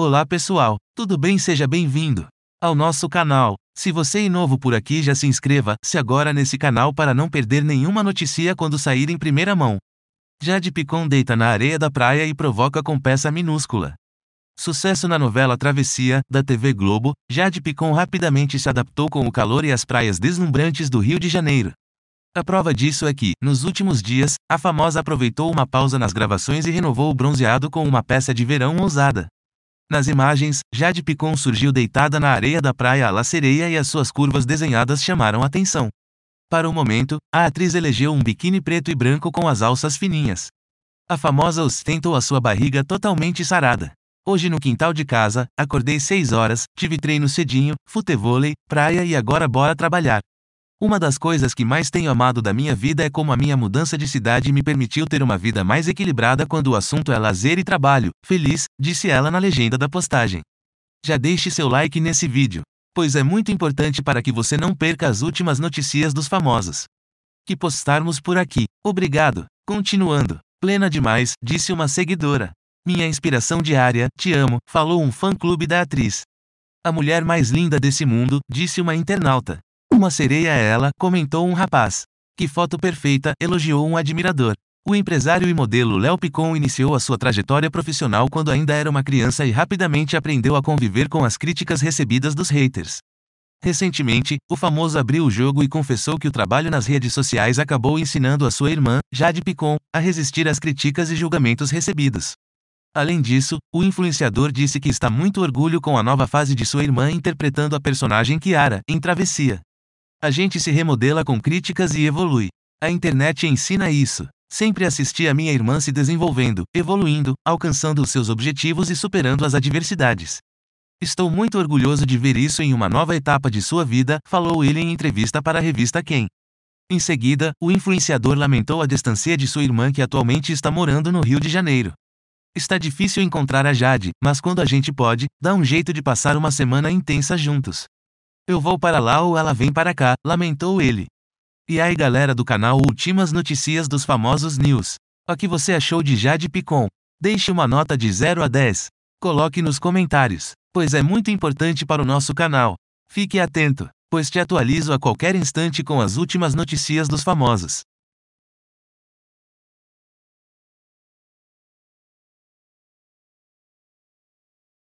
Olá pessoal, tudo bem? Seja bem-vindo ao nosso canal. Se você é novo por aqui, já se inscreva, se agora nesse canal para não perder nenhuma notícia quando sair em primeira mão. Jade Picon deita na areia da praia e provoca com peça minúscula. Sucesso na novela Travessia, da TV Globo, Jade Picon rapidamente se adaptou com o calor e as praias deslumbrantes do Rio de Janeiro. A prova disso é que, nos últimos dias, a famosa aproveitou uma pausa nas gravações e renovou o bronzeado com uma peça de verão ousada. Nas imagens, Jade Picon surgiu deitada na areia da praia à la sereia e as suas curvas desenhadas chamaram atenção. Para o momento, a atriz elegeu um biquíni preto e branco com as alças fininhas. A famosa ostentou a sua barriga totalmente sarada. Hoje no quintal de casa, acordei 6 horas, tive treino cedinho, futevôlei, praia e agora bora trabalhar. Uma das coisas que mais tenho amado da minha vida é como a minha mudança de cidade me permitiu ter uma vida mais equilibrada quando o assunto é lazer e trabalho. Feliz, disse ela na legenda da postagem. Já deixe seu like nesse vídeo, pois é muito importante para que você não perca as últimas notícias dos famosos que postarmos por aqui. Obrigado. Continuando. Plena demais, disse uma seguidora. Minha inspiração diária, te amo, falou um fã-clube da atriz. A mulher mais linda desse mundo, disse uma internauta. Uma sereia é ela, comentou um rapaz. Que foto perfeita, elogiou um admirador. O empresário e modelo Léo Picon iniciou a sua trajetória profissional quando ainda era uma criança e rapidamente aprendeu a conviver com as críticas recebidas dos haters. Recentemente, o famoso abriu o jogo e confessou que o trabalho nas redes sociais acabou ensinando a sua irmã, Jade Picon, a resistir às críticas e julgamentos recebidos. Além disso, o influenciador disse que está muito orgulho com a nova fase de sua irmã interpretando a personagem Kiara, em Travessia. A gente se remodela com críticas e evolui. A internet ensina isso. Sempre assisti a minha irmã se desenvolvendo, evoluindo, alcançando os seus objetivos e superando as adversidades. Estou muito orgulhoso de ver isso em uma nova etapa de sua vida, falou ele em entrevista para a revista Quem. Em seguida, o influenciador lamentou a distância de sua irmã que atualmente está morando no Rio de Janeiro. Está difícil encontrar a Jade, mas quando a gente pode, dá um jeito de passar uma semana intensa juntos. Eu vou para lá ou ela vem para cá, lamentou ele. E aí galera do canal Últimas Notícias dos Famosos News. O que você achou de Jade Picon? Deixe uma nota de 0 a 10. Coloque nos comentários, pois é muito importante para o nosso canal. Fique atento, pois te atualizo a qualquer instante com as últimas notícias dos famosos.